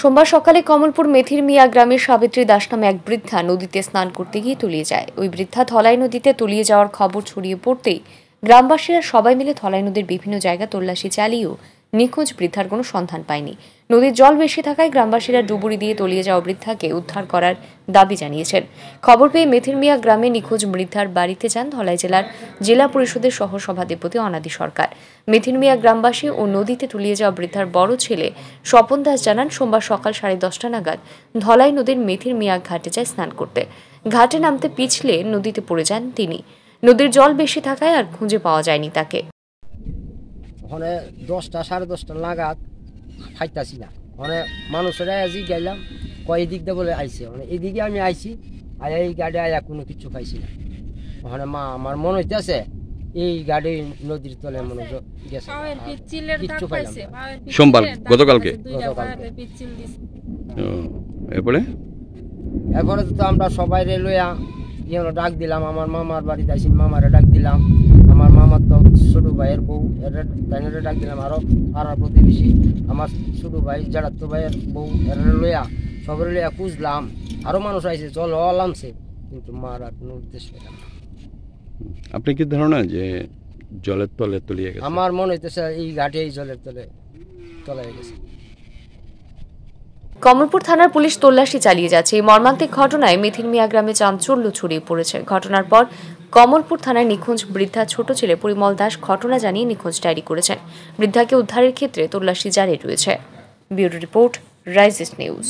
সোমবার সকালে কমলপুর মেথির মিয়া গ্রামের সাবিত্রী দাস নামে এক বৃদ্ধা নদীতে স্নান করতে গিয়ে তলিয়ে যায় ওই বৃদ্ধা ধলাই নদীতে তলিয়ে যাওয়ার খবর ছড়িয়ে পড়তেই গ্রামবাসীরা সবাই মিলে ধলাই নদীর বিভিন্ন জায়গা তল্লাশি চালিয়েও নিখোঁজ বৃদ্ধার কোনো সন্ধান পায়নি নদীর জল বেশি থাকায় গ্রামবাসীরা ডুবুরি দিয়ে তলিয়ে যাওয়া বৃদ্ধাকে উদ্ধার করার দাবি জানিয়েছেন খবর পেয়ে মেথির মিয়া গ্রামে নিখোঁজ বৃদ্ধার বাড়িতে যান ধলাই জেলার জেলা পরিষদের সহসভাধিপতি অনাদি সরকার মেথির মিয়া গ্রামবাসী ও নদীতে তুলিয়ে যাওয়া বৃদ্ধার বড় ছেলে স্বপন দাস জানান সোমবার সকাল সাড়ে দশটা নাগাদ ধলাই নদীর মেথির মিয়া ঘাটে যায় স্নান করতে ঘাটে নামতে পিছলে নদীতে পড়ে যান তিনি নদীর জল বেশি থাকায় আর খুঁজে পাওয়া যায়নি তাকে ওখানে দশটা সাড়ে দশটা নাগাদ খাইতাছি না মানে মানুষেরা আজি গেলাম কয় এদিক দিয়ে বলে আইসে মানে এদিকে আমি আইছি আর এই গাড়ি আয়া কোনো কিছু খাইছি না ওখানে মা আমার মনে হইতেছে এই গাড়ি নদীর তলে মনে গেছে কিচ্ছু পাইলাম সোমবার গতকালকে গতকালকে এরপরে এরপরে তো আমরা সবাই রেলওয়ে যে ডাক দিলাম আমার মামার বাড়িতে আসি মামারে ডাক দিলাম আমার মামার তো ছোটো ভাইয়ের বউ এরা তাইনারে ডাক দিলাম আরও পাড়ার প্রতিবেশী আমার ছোটো ভাই জাড়াত্ত ভাইয়ের বউ এরা লইয়া সবাই লইয়া খুঁজলাম আরও মানুষ আইসে জল হলামছে কিন্তু মার আর কোনো পেলাম আপনি কি ধারণা যে জলের তলে তলিয়ে গেছে আমার মনে হইতেছে এই ঘাটে এই জলের তলে তলায় গেছে কমলপুর থানার পুলিশ তল্লাশি চালিয়ে যাচ্ছে এই মর্মান্তিক ঘটনায় মেথির মিয়া গ্রামে চাঞ্চল্য ছড়িয়ে পড়েছে ঘটনার পর কমলপুর থানায় নিখোঁজ বৃদ্ধা ছোট ছেলে পরিমল দাস ঘটনা জানিয়ে নিখোঁজ ডায়েরি করেছেন বৃদ্ধাকে উদ্ধারের ক্ষেত্রে তল্লাশি জারি রয়েছে ব্যুরো রিপোর্ট রাইজেস নিউজ